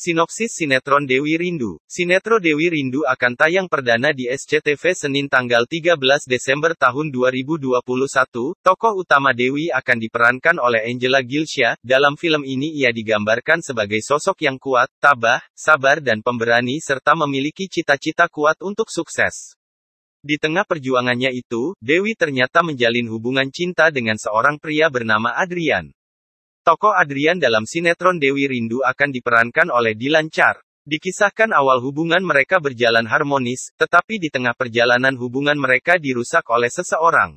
Sinopsis sinetron Dewi Rindu. Sinetro Dewi Rindu akan tayang perdana di SCTV Senin tanggal 13 Desember tahun 2021. Tokoh utama Dewi akan diperankan oleh Angela Gilsha. Dalam film ini ia digambarkan sebagai sosok yang kuat, tabah, sabar dan pemberani serta memiliki cita-cita kuat untuk sukses. Di tengah perjuangannya itu, Dewi ternyata menjalin hubungan cinta dengan seorang pria bernama Adrian. Tokoh Adrian dalam sinetron Dewi Rindu akan diperankan oleh Dilan Char. Dikisahkan awal hubungan mereka berjalan harmonis, tetapi di tengah perjalanan hubungan mereka dirusak oleh seseorang.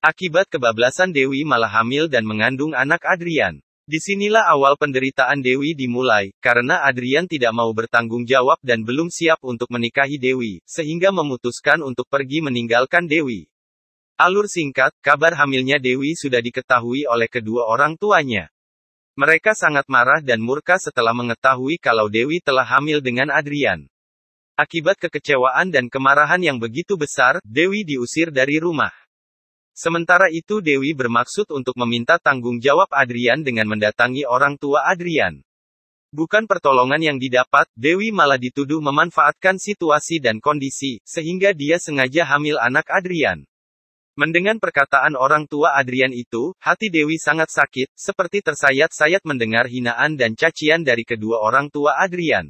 Akibat kebablasan Dewi malah hamil dan mengandung anak Adrian. Disinilah awal penderitaan Dewi dimulai, karena Adrian tidak mau bertanggung jawab dan belum siap untuk menikahi Dewi, sehingga memutuskan untuk pergi meninggalkan Dewi. Alur singkat, kabar hamilnya Dewi sudah diketahui oleh kedua orang tuanya. Mereka sangat marah dan murka setelah mengetahui kalau Dewi telah hamil dengan Adrian. Akibat kekecewaan dan kemarahan yang begitu besar, Dewi diusir dari rumah. Sementara itu Dewi bermaksud untuk meminta tanggung jawab Adrian dengan mendatangi orang tua Adrian. Bukan pertolongan yang didapat, Dewi malah dituduh memanfaatkan situasi dan kondisi, sehingga dia sengaja hamil anak Adrian. Mendengar perkataan orang tua Adrian itu, hati Dewi sangat sakit, seperti tersayat-sayat mendengar hinaan dan cacian dari kedua orang tua Adrian.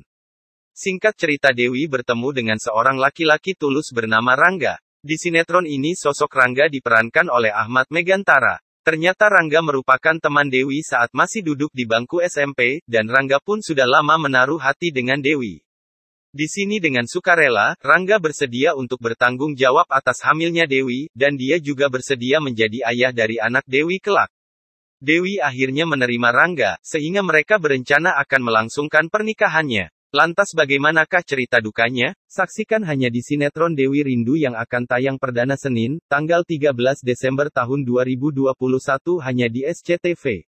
Singkat cerita Dewi bertemu dengan seorang laki-laki tulus bernama Rangga. Di sinetron ini sosok Rangga diperankan oleh Ahmad Megantara. Ternyata Rangga merupakan teman Dewi saat masih duduk di bangku SMP, dan Rangga pun sudah lama menaruh hati dengan Dewi. Di sini dengan sukarela, Rangga bersedia untuk bertanggung jawab atas hamilnya Dewi, dan dia juga bersedia menjadi ayah dari anak Dewi kelak. Dewi akhirnya menerima Rangga, sehingga mereka berencana akan melangsungkan pernikahannya. Lantas bagaimanakah cerita dukanya? Saksikan hanya di sinetron Dewi Rindu yang akan tayang perdana Senin, tanggal 13 Desember tahun 2021 hanya di SCTV.